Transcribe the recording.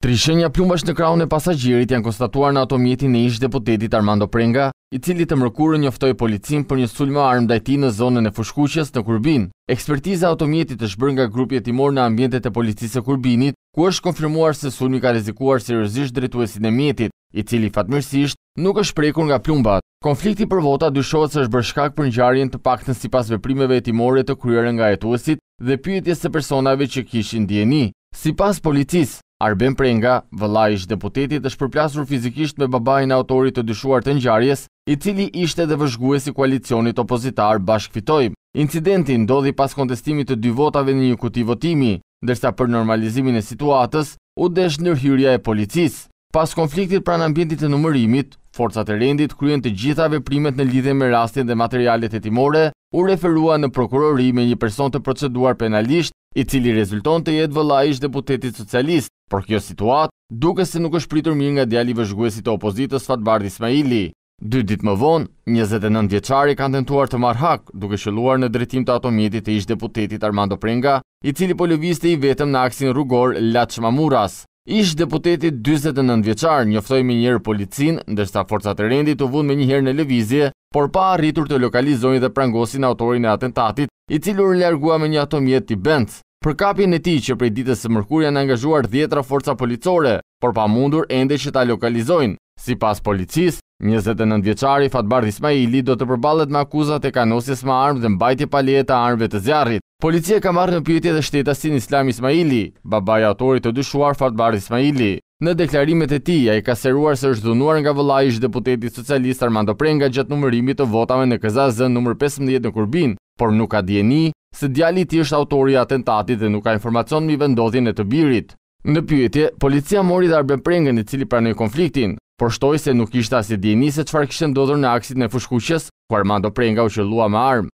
Tri plumbash në kraun e pasagjirit janë konstatuar në automjetin e ish deputetit Armando Prenga, i cili të mërkurë njoftoj policin për një sulma armë dajti në zonën e fushkuqjes në Kurbin. Ekspertiza automjetit është bërë nga e timor në ambjentet e policisë e Kurbinit, ku është konfirmuar se sulmi ka rezikuar seriosisht drejtuesin e mjetit, i cili fatmirësisht nuk është prekur nga plumbat. Konflikti për vota dyshohet se është bërë shkak për ngjarjen të paktën sipas veprimeve timore të kryer nga hetuesit dhe pyetjes së personave që kishin dieni. Sipas policisë, Arben Prenga, vëlla ish deputetit, është përplasur fizikisht me babain autorit të dyshuar të ngjarjes, i cili ishte dhe vëzhguesi koalicionit opozitar Bashk Fitoj. Incidenti ndodhi pas kontestimit të dy votave në një kuti votimi, ndërsa për normalizimin e situatës u desh ndërhyrja e policisë. Pas konfliktit pran ambientit të numërimit, forcat e rendit kryen të gjitha veprimet në lidhje me rastin dhe materialet e timore, u referua në prokurori me një person të proceduar penalisht, i cili rezulton të jetë vëllai i deputetit socialist. Por kjo situatë, duke se nuk është pritur mirë nga djali vëzhguesi të opozitës Fatbard Ismaili. Dy ditë më vonë, 29 vjeçari kanë tentuar të marr hak duke shëlluar në drejtim të automjetit të ish deputetit Armando Prenga, i cili po lëviste i vetëm në aksin rrugor Laç Mamuras. Ish deputeti 49 vjeqar njoftoi me njëherë policin, ndërsa forcat e rendit u vënë me njëherë në lëvizje, por pa arritur të lokalizojnë dhe prangosin autorin e atentatit, i cili u largua me një automjet i Benz. Për kapjen e ti që prej ditës së mërkur janë angazhuar 10 forca policore, por pa mundur ende që ta lokalizojnë. Si pas policis, 29 vjeçari Fatbard Ismaili do të përballet me akuzat e kanosjes me armë dhe mbajtje pa armëve të zjarrit. Policia ka marrë në pyetje dhe shtetasin Islam Ismaili, babaj autorit të dyshuar Fatbard Ismaili. Në deklarimet e tij ai ka seruar se është dhunuar nga vëllai i deputetit socialist Armando Prenga gjatë numërimit të votave në KZZ numër 15 në Kurbin, por nuk ka djeni se djali ti është autori atentatit dhe nuk ka informacion mi vendodhin e të birit. Në pyetje, policia mori dhe arben prengën i cili pranoj konfliktin, por shtoj se nuk ishta si djeni se qëfar kishtë ndodhur në aksit në fushkuqës, ku Armando Prenga u qëllua me armë.